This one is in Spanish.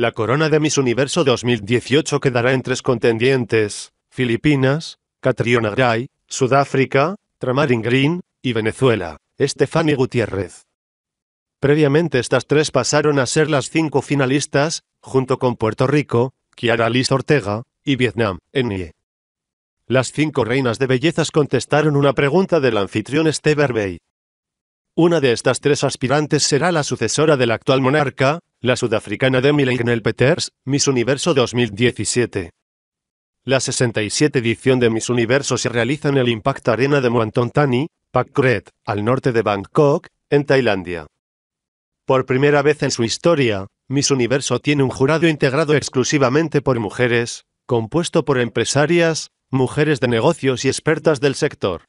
La corona de Miss Universo 2018 quedará en tres contendientes, Filipinas, Catriona Gray, Sudáfrica, Tramarin Green, y Venezuela, Estefani Gutiérrez. Previamente estas tres pasaron a ser las cinco finalistas, junto con Puerto Rico, Kiara Liz Ortega, y Vietnam, NIE. Las cinco reinas de bellezas contestaron una pregunta del anfitrión Steve Bay. Una de estas tres aspirantes será la sucesora del actual monarca, la sudafricana Demi nel Peters, Miss Universo 2017. La 67 edición de Miss Universo se realiza en el Impact Arena de Muanton Thani, Kret, al norte de Bangkok, en Tailandia. Por primera vez en su historia, Miss Universo tiene un jurado integrado exclusivamente por mujeres, compuesto por empresarias, mujeres de negocios y expertas del sector.